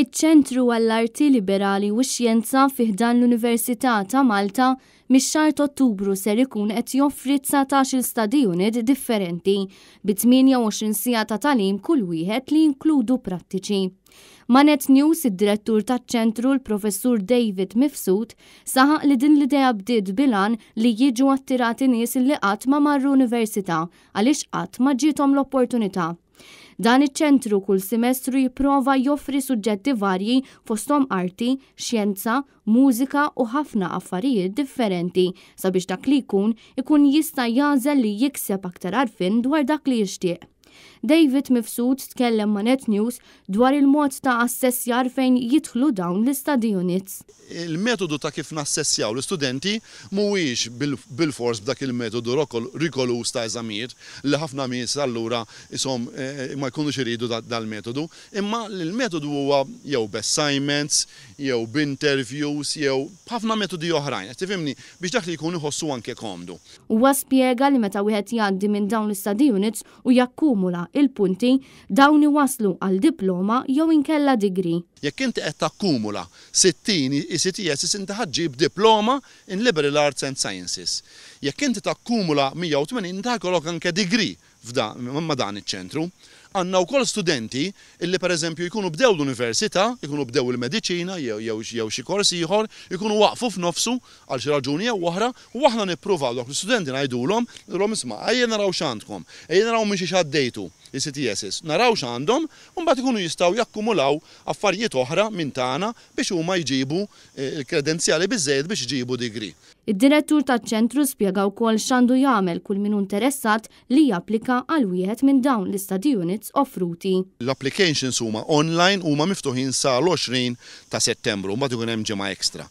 Iċ-ċentru għall-arti liberali u xjenza fiħdan l-Università ta' Malta mix-xar Ottubru ser ikun qed joffri 19 stadi unit differenti bi 28 sija ta' talim kull wieħed li jinkludu prattiċi. Manet News id-direttur taċ-ċentru l-professur David Mifsud saħaq li din l-idea bdiet bilan li jiġu attirati nies li qatt ma marru università għaliex qatt ma ġietom l-opportunità Dan iċ-ċentru kull semestru jipprova joffri suġġetti varji fostom arti, xjenza, mużika u ħafna affarijiet differenti sabiex dak li jkun ikun jista' jażel li jikseb aktar arfin dwar dak li jixtieq. David Mifsud tkellem ma' Net News dwar il-mod ta' assessjar fejn jidħlu dawn l-istadionit. Il-metodu ta' kif nassessjaw l-istudenti mhuwiex bil-fors b'dak il-metodu rikolus ta' eżamijiet li ħafna mis allura isom eh, ma jkunux iridu dal-metodu, imma l-metodu huwa jew b'assignments, jew b'interviews, jew ħafna metodi oħrajn. Tifimni biex dak li jkun iħossu anke komdu. Huwa spjega li meta wieħed jgħaddi minn dawn l-istadionits u jakkumula il-punti dawn waslu għal diploma jew inkella digri. Jekk inti qed takkumula 60 ICTS inti ħaġġib diploma in Liberal Arts and Sciences. Jekk inti takkumula 180 inti ħakolok anke digri f'da ma dan iċ-ċentru għanna u koll studenti illi per eżempju jkunu bdew l-università, jkunu bdew il-medicina, jew xi kors ieħor, jkunu waqfu f'nofsu għal xi raġuni jew oħra, u aħna nippruvaw dok l-studenti ngħidulhom l isma' ejja naraw x'għandkom, ejja naraw minn għaddejtu. xaddejtu l-CTSs. Naraw x'għandhom u bat ikunu jistgħu jakkumulaw affarijiet oħra minn tagħna biex huma jġibu eh, il-kredenzjali biżejjed biex jġibu digri. Id-direttur taċ-ċentru spjega wkoll x'għandu jagħmel kull minu interessat li japplika għal wieħed minn dawn l-study units offruti. L-applications huma online huma miftuħin sa l-20 ta' Settembru, un bat hemm ġimgħa ekstra.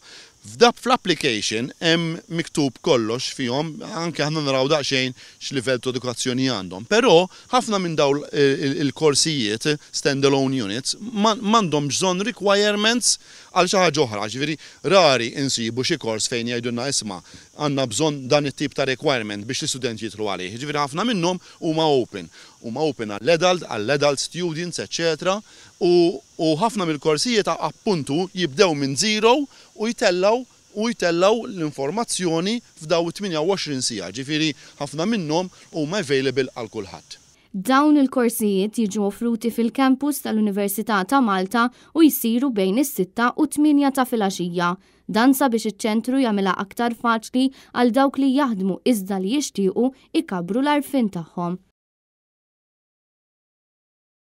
F'dab fl-application hemm miktub kollox fihom, anke aħna naraw daqsxejn x'livell ta' edukazzjoni għandhom. Però ħafna minn dawl eh, il-korsijiet standalone units m'għandhom bżonn requirements għal xi ħaġa oħra, ġifieri rari insibu xi kors fejn jgħidulna isma' għandna bżonn dan it-tip ta' requirement biex l-istudenti jitlu għalih. Ġifieri ħafna minnhom huma open, huma open għall-adult, għall-adult students, eċċetera, u u ħafna mill-korsijiet appuntu jibdew minn zero u jitellaw u jitellaw l-informazzjoni f'daw 28 sija, ġifiri ħafna minnhom huma available għal kulħadd. Dawn il-korsijiet jiġu offruti fil-kampus tal-Università ta' Malta u jisiru bejn is-6 u 8 ta' filgħaxija. Dan sabiex iċ-ċentru jagħmilha aktar faċli għal dawk li jaħdmu iżda li jixtiequ ikabru l-arfin tagħhom.